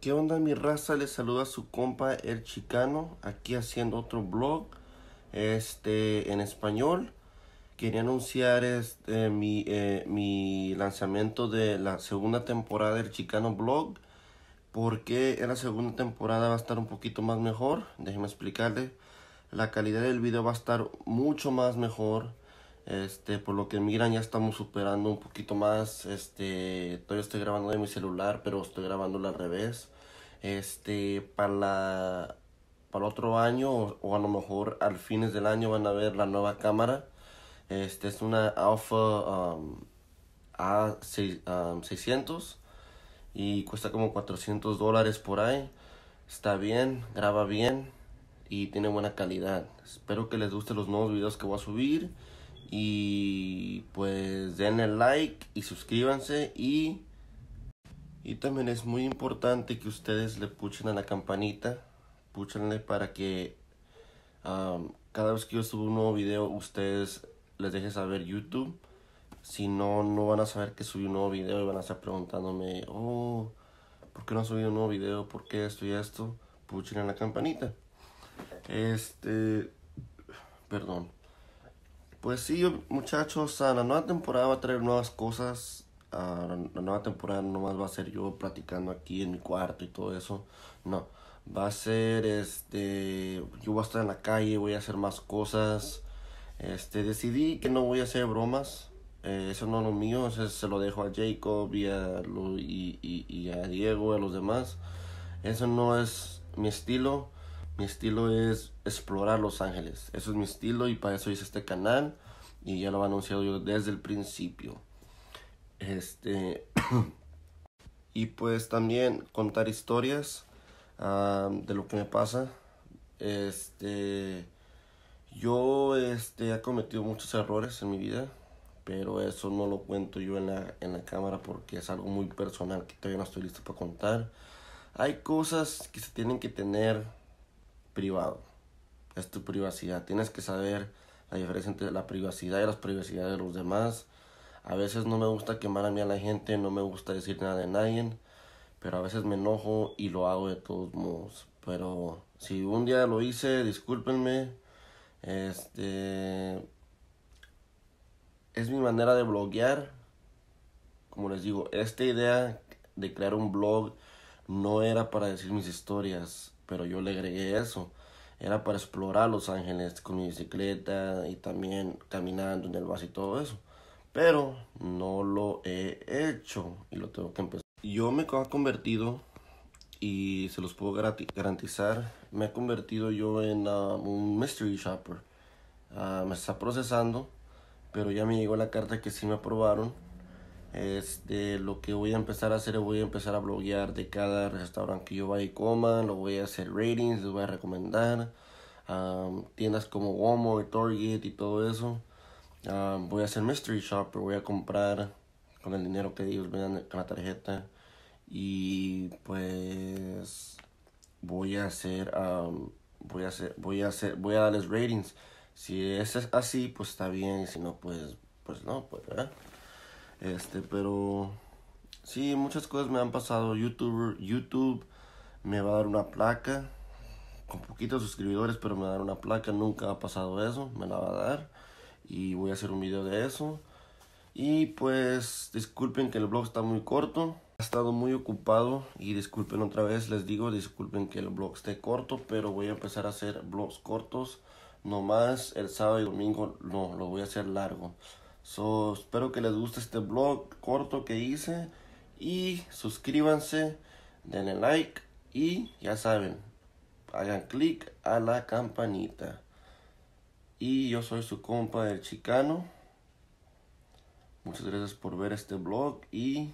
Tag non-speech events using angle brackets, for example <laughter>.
¿Qué onda mi raza? Les saluda su compa El Chicano, aquí haciendo otro blog este, en español. Quería anunciar este, eh, mi, lanzamiento de la segunda temporada del Chicano Blog, porque en la segunda temporada va a estar un poquito más mejor, déjenme explicarle La calidad del video va a estar mucho más mejor este, por lo que miran ya estamos superando un poquito más. Este, todavía estoy grabando de mi celular, pero estoy grabando al revés. Este, para para otro año o, a lo mejor al fines del año van a ver la nueva cámara. Este es una Alpha um, A600 um, y cuesta como 400 dólares por ahí. Está bien, graba bien y tiene buena calidad. Espero que les guste los nuevos videos que voy a subir. Y pues denle like y suscríbanse y, y también es muy importante que ustedes le puchen a la campanita, púchenle para que cada vez que yo subo un nuevo video ustedes les deje saber YouTube. Si no, no van a saber que subí un nuevo video y van a estar preguntándome, oh, ¿por qué no subí un nuevo video? ¿Por qué esto y esto? Puchen a la campanita. Este, perdón. Pues sí, muchachos, a la nueva temporada va a traer nuevas cosas. A la nueva temporada no más va a ser yo platicando aquí en mi cuarto y todo eso. No, va a ser este. Yo voy a estar en la calle, voy a hacer más cosas. Este, decidí que no voy a hacer bromas. Eh, eso no es lo mío, eso se lo dejo a Jacob y a, y, y a Diego y a los demás. Eso no es mi estilo mi estilo es explorar Los Ángeles. Eso es mi estilo y para eso hice este canal y ya lo he anunciado yo desde el principio. Este <clears throat> y pues también contar historias de lo que me pasa. Este yo este he cometido muchos errores en mi vida, pero eso no lo cuento yo en la en la cámara porque es algo muy personal que todavía no estoy listo para contar. Hay cosas que se tienen que tener privado. Es tu privacidad. Tienes que saber la diferencia entre la privacidad y las privacidades de los demás. A veces no me gusta quemar a mí a la gente, no me gusta decir nada de nadie, pero a veces me enojo y lo hago de todos modos. Pero si un día lo hice, discúlpenme. Este es mi manera de bloguear. Como les digo, esta idea de crear un blog no era para decir mis historias, pero yo le agregué eso. Era para explorar Los Ángeles con mi bicicleta y también caminando en el bus y todo eso. Pero no lo he hecho y lo tengo que empezar. Yo me he convertido y se los puedo garantizar, me he convertido yo en um, un mystery shopper. Ah, me está procesando, pero ya me llegó la carta que sí me aprobaron este, lo que voy a empezar a hacer es voy a empezar a bloguear de cada restaurante que yo vaya y coma, lo voy a hacer ratings, les voy a recomendar tiendas como Walmart, Target y todo eso. voy a hacer mystery shopper, voy a comprar con el dinero que ellos me dan con la tarjeta y pues voy a hacer, voy a hacer, voy a hacer, voy a darles ratings. Si es así, pues está bien si no, pues, pues no, pues, ¿verdad? Este, pero sí, muchas cosas me han pasado. YouTuber, YouTube me va a dar una placa. Con poquitos suscriptores, pero me va a dar una placa. Nunca ha pasado eso. Me la va a dar. Y voy a hacer un video de eso. Y pues disculpen que el blog está muy corto. Ha estado muy ocupado y disculpen otra vez, les digo, disculpen que el blog esté corto, pero voy a empezar a hacer blogs cortos. No más el sábado y domingo, no, lo voy a hacer largo. So, espero que les guste este blog corto que hice. Y suscríbanse, denle like y ya saben, hagan clic a la campanita. Y yo soy su compa el chicano. Muchas gracias por ver este blog y